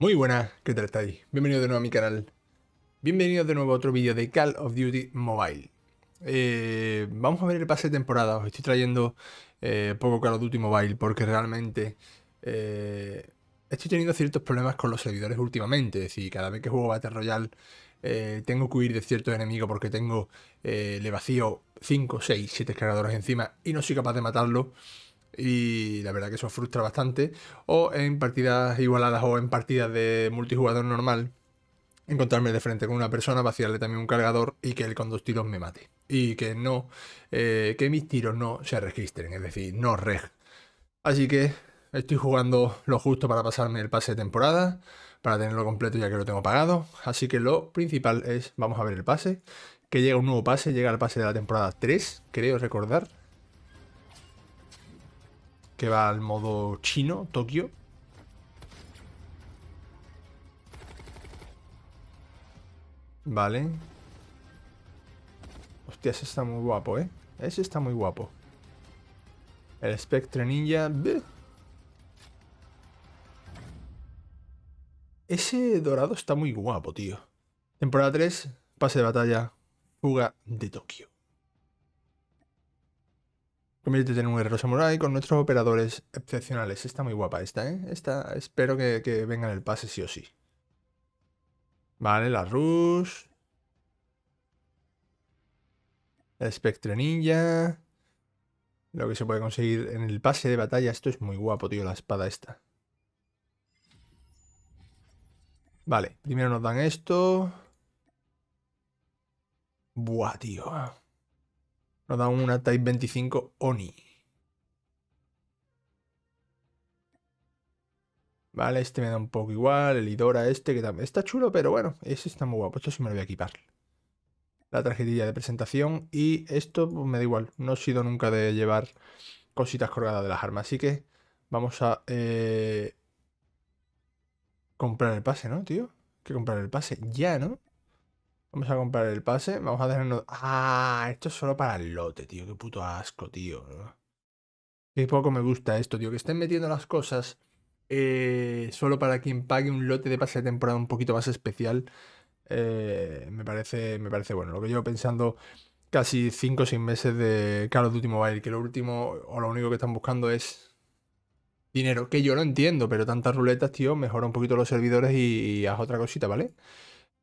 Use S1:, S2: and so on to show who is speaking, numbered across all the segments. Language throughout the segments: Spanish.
S1: Muy buenas, ¿qué tal estáis? Bienvenidos de nuevo a mi canal. Bienvenidos de nuevo a otro vídeo de Call of Duty Mobile. Eh, vamos a ver el pase de temporada. Os estoy trayendo eh, poco Call of Duty Mobile porque realmente eh, estoy teniendo ciertos problemas con los servidores últimamente. Es decir, cada vez que juego Battle Royale tengo que huir de ciertos enemigos porque tengo, le vacío 5, 6, 7 cargadores encima y no soy capaz de matarlo y la verdad que eso frustra bastante. O en partidas igualadas o en partidas de multijugador normal, encontrarme de frente con una persona, vaciarle también un cargador y que él con dos tiros me mate. Y que no, eh, que mis tiros no se registren, es decir, no reg. Así que estoy jugando lo justo para pasarme el pase de temporada, para tenerlo completo ya que lo tengo pagado. Así que lo principal es, vamos a ver el pase, que llega un nuevo pase, llega el pase de la temporada 3, creo recordar va al modo chino, Tokio. Vale. Hostia, ese está muy guapo, ¿eh? Ese está muy guapo. El Spectre Ninja... Ese dorado está muy guapo, tío. Temporada 3, pase de batalla, fuga de Tokio. Convierte en un guerrero samurai con nuestros operadores excepcionales. Está muy guapa esta, ¿eh? Esta espero que, que venga en el pase sí o sí. Vale, la Rush. La Spectre Ninja. Lo que se puede conseguir en el pase de batalla. Esto es muy guapo, tío, la espada esta. Vale, primero nos dan esto. Buah, tío. Nos da una Type 25 Oni. Vale, este me da un poco igual. El Idora este que también está chulo, pero bueno, ese está muy guapo. Esto sí me lo voy a equipar. La tarjetilla de presentación y esto pues, me da igual. No he sido nunca de llevar cositas colgadas de las armas. Así que vamos a eh, comprar el pase, ¿no, tío? que comprar el pase ya, ¿no? Vamos a comprar el pase. Vamos a tenernos. ¡Ah! Esto es solo para el lote, tío. Qué puto asco, tío. Qué poco me gusta esto, tío. Que estén metiendo las cosas eh, solo para quien pague un lote de pase de temporada un poquito más especial. Eh, me, parece, me parece bueno. Lo que llevo pensando casi 5 o 6 meses de Call of Duty Mobile, que lo último o lo único que están buscando es dinero, que yo lo entiendo, pero tantas ruletas, tío, mejora un poquito los servidores y haz otra cosita, ¿vale?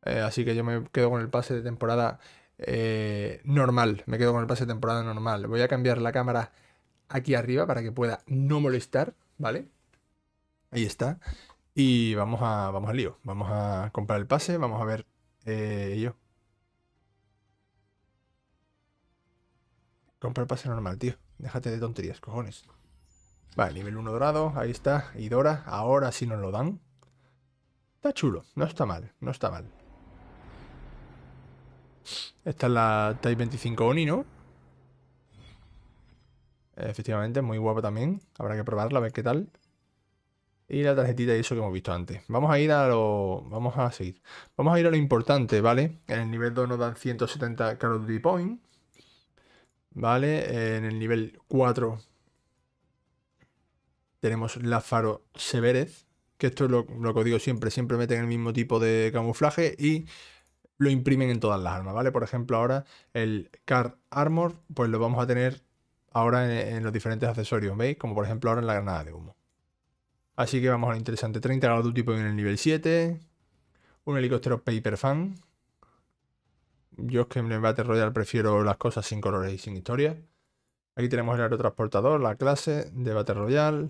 S1: Eh, así que yo me quedo con el pase de temporada eh, normal. Me quedo con el pase de temporada normal. Voy a cambiar la cámara aquí arriba para que pueda no molestar, ¿vale? Ahí está. Y vamos a vamos al lío. Vamos a comprar el pase. Vamos a ver eh, yo. Comprar pase normal, tío. Déjate de tonterías, cojones. Vale, nivel 1 dorado. Ahí está. Y Dora. Ahora sí nos lo dan. Está chulo. No está mal. No está mal. Esta es la Type 25 Oni, ¿no? Efectivamente, es muy guapa también. Habrá que probarla, a ver qué tal. Y la tarjetita y eso que hemos visto antes. Vamos a ir a lo... Vamos a seguir. Vamos a ir a lo importante, ¿vale? En el nivel 2 nos dan 170 Call Duty Point. ¿Vale? En el nivel 4 tenemos la Faro Severez. Que esto es lo, lo que digo siempre. Siempre meten el mismo tipo de camuflaje. Y lo imprimen en todas las armas, ¿vale? Por ejemplo, ahora el Car Armor, pues lo vamos a tener ahora en, los diferentes accesorios, ¿veis? Como por ejemplo ahora en la granada de humo. Así que vamos a lo interesante. 30 grados de tipo en el nivel 7. Un helicóptero Paper Fan. Yo es que en el Battle Royale prefiero las cosas sin colores y sin historia. Aquí tenemos el aerotransportador, la clase de Battle Royale.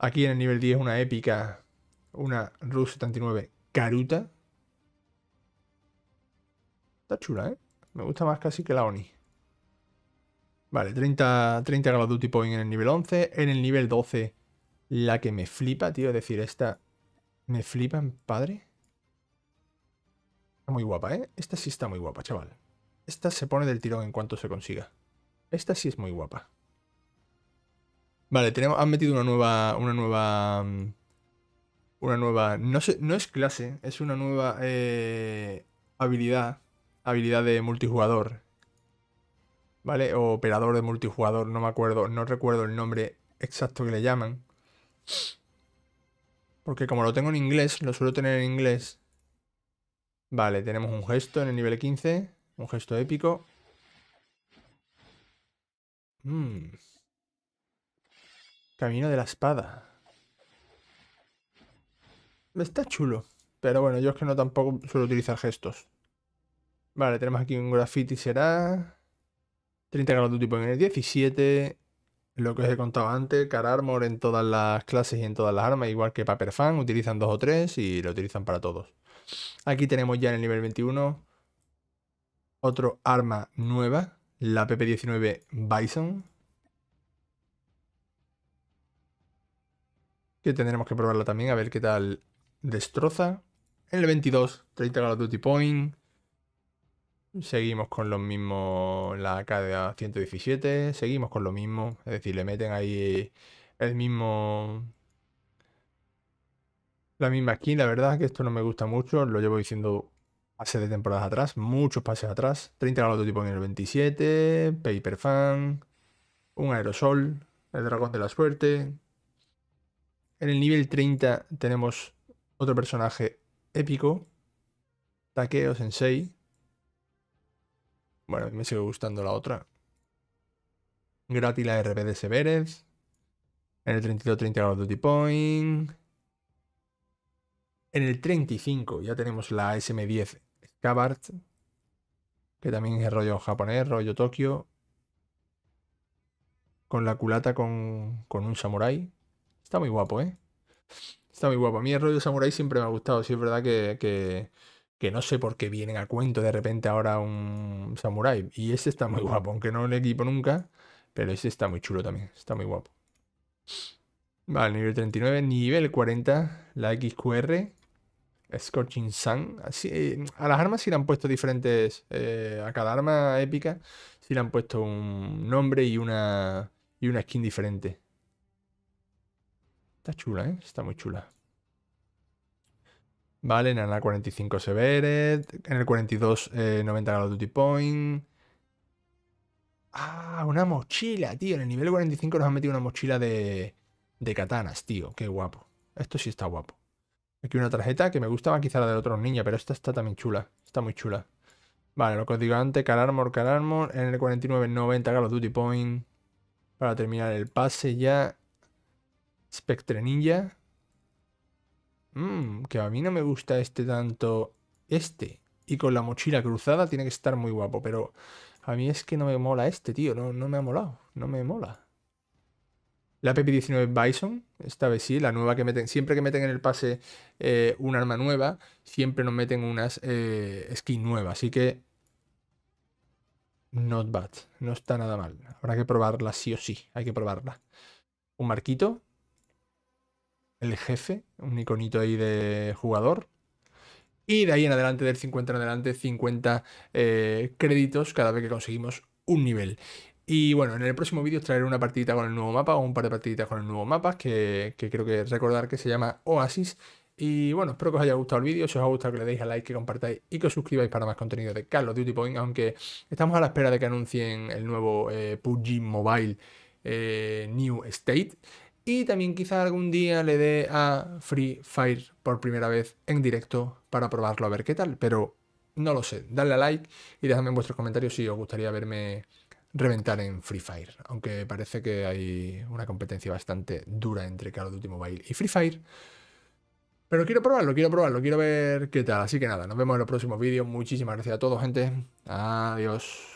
S1: Aquí en el nivel 10 una épica, una RU-79 Caruta, Está chula, ¿eh? Me gusta más casi que la Oni. Vale, 30, 30 grados duty point en el nivel 11. En el nivel 12, la que me flipa, tío. Es decir, esta me flipa en padre. Está muy guapa, ¿eh? Esta sí está muy guapa, chaval. Esta se pone del tirón en cuanto se consiga. Esta sí es muy guapa. Vale, tenemos, han metido una nueva... Una nueva... Una nueva... No, no es clase, es una nueva eh, habilidad habilidad de multijugador. ¿Vale? O operador de multijugador, no me acuerdo, no recuerdo el nombre exacto que le llaman. Porque como lo tengo en inglés, lo suelo tener en inglés. Vale, tenemos un gesto en el nivel 15. Un gesto épico. Hmm. Camino de la espada. Está chulo. Pero bueno, yo es que no tampoco suelo utilizar gestos. Vale, tenemos aquí un graffiti, será 30 grados de tipo en el 17, lo que os he contado antes, car armor en todas las clases y en todas las armas, igual que paper fan, utilizan dos o tres y lo utilizan para todos. Aquí tenemos ya en el nivel 21 otro arma nueva, la PP-19 Bison. Que tendremos que probarla también, a ver qué tal destroza. En el 22, 30 grados duty point, Seguimos con los mismos, la KDA 117, seguimos con lo mismo. Es decir, le meten ahí el mismo... La misma skin, la verdad es que esto no me gusta mucho, lo llevo diciendo hace de temporadas atrás, muchos pases atrás. 30 el otro tipo en el 27, Paper Fan, un aerosol, el dragón de la suerte. En el nivel 30 tenemos otro personaje épico, Takeo Sensei, bueno, a mí me sigue gustando la otra. Gratis la RB de Severes. En el 32-30 Call Duty Point. En el 35 ya tenemos la SM10 Scabard. Que también es rollo japonés, rollo Tokio. Con la culata con, un Samurai. Está muy guapo, ¿eh? Está muy guapo. A mí el rollo Samurai siempre me ha gustado. Sí, es verdad que que no sé por qué vienen a cuento de repente ahora un samurai. Y ese está muy guapo, aunque no le equipo nunca, pero ese está muy chulo también, está muy guapo. Vale, nivel 39, nivel 40, la XQR, Scorching Sun. Así, eh, a las armas sí le han puesto diferentes, eh, a cada arma épica sí le han puesto un nombre y una, y una skin diferente. Está chula, ¿eh? Está muy chula. ¿vale? En el 45 Severed, en el 42 90 Galo Duty Point. Ah, una mochila, tío. En el nivel 45 nos han metido una mochila de, de katanas, tío. Qué guapo. Esto sí está guapo. Aquí una tarjeta que me gustaba quizá la del otro niño, pero esta está también chula. Está muy chula. Vale, lo que os digo antes, Car Armor, Car Armor. En el 49, 90 Call Duty Point. Para terminar el pase ya. Spectre Ninja. Mmm, que a mí no me gusta este tanto. Este. Y con la mochila cruzada tiene que estar muy guapo, pero a mí es que no me mola este, tío. No, me ha molado. No me mola. La PP19 Bison, esta vez sí, la nueva que meten. Siempre que meten en el pase eh, un arma nueva, siempre nos meten unas eh, Skin nuevas. Así que. Not bad. No está nada mal. Habrá que probarla sí o sí. Hay que probarla. Un marquito el jefe, un iconito ahí de jugador. Y de ahí en adelante, del 50 en adelante, 50 eh, créditos cada vez que conseguimos un nivel. Y bueno, en el próximo vídeo os traeré una partidita con el nuevo mapa o un par de partiditas con el nuevo mapa que, que creo que recordar que se llama Oasis. Y bueno, espero que os haya gustado el vídeo. Si os ha gustado, que le deis a like, que compartáis y que os suscribáis para más contenido de Carlos Duty Point. Aunque estamos a la espera de que anuncien el nuevo eh, PUBG Mobile eh, New State. Y también quizá algún día le dé a Free Fire por primera vez en directo para probarlo a ver qué tal. Pero no lo sé. Dale a like y déjame en vuestros comentarios si os gustaría verme reventar en Free Fire. Aunque parece que hay una competencia bastante dura entre Call of Duty Mobile y Free Fire. Pero quiero probarlo, quiero probarlo, quiero ver qué tal. Así que nada, nos vemos en los próximos vídeos. Muchísimas gracias a todos, gente. Adiós.